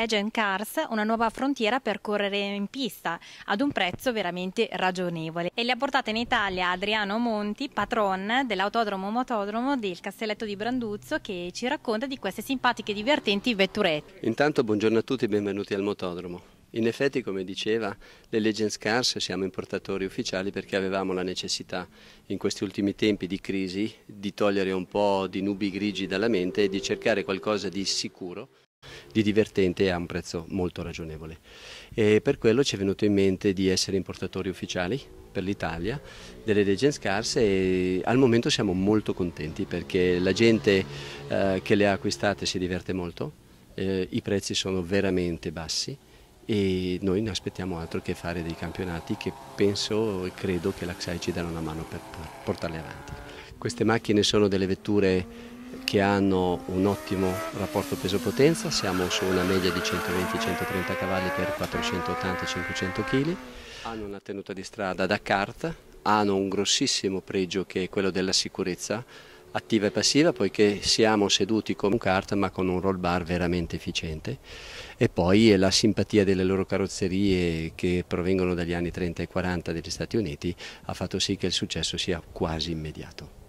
Legend Cars una nuova frontiera per correre in pista ad un prezzo veramente ragionevole e li ha portate in Italia Adriano Monti, patron dell'autodromo motodromo del Castelletto di Branduzzo che ci racconta di queste simpatiche e divertenti vetturette. Intanto buongiorno a tutti e benvenuti al motodromo. In effetti, come diceva, le Legends Cars siamo importatori ufficiali perché avevamo la necessità in questi ultimi tempi di crisi di togliere un po' di nubi grigi dalla mente e di cercare qualcosa di sicuro di divertente a un prezzo molto ragionevole. E per quello ci è venuto in mente di essere importatori ufficiali per l'Italia delle leggi scarse e al momento siamo molto contenti perché la gente eh, che le ha acquistate si diverte molto, eh, i prezzi sono veramente bassi e noi non aspettiamo altro che fare dei campionati che penso e credo che l'Axai ci darà una mano per portarle avanti. Queste macchine sono delle vetture che hanno un ottimo rapporto peso-potenza, siamo su una media di 120-130 cavalli per 480-500 kg, hanno una tenuta di strada da kart, hanno un grossissimo pregio che è quello della sicurezza, attiva e passiva poiché siamo seduti con un kart ma con un roll bar veramente efficiente e poi la simpatia delle loro carrozzerie che provengono dagli anni 30 e 40 degli Stati Uniti ha fatto sì che il successo sia quasi immediato.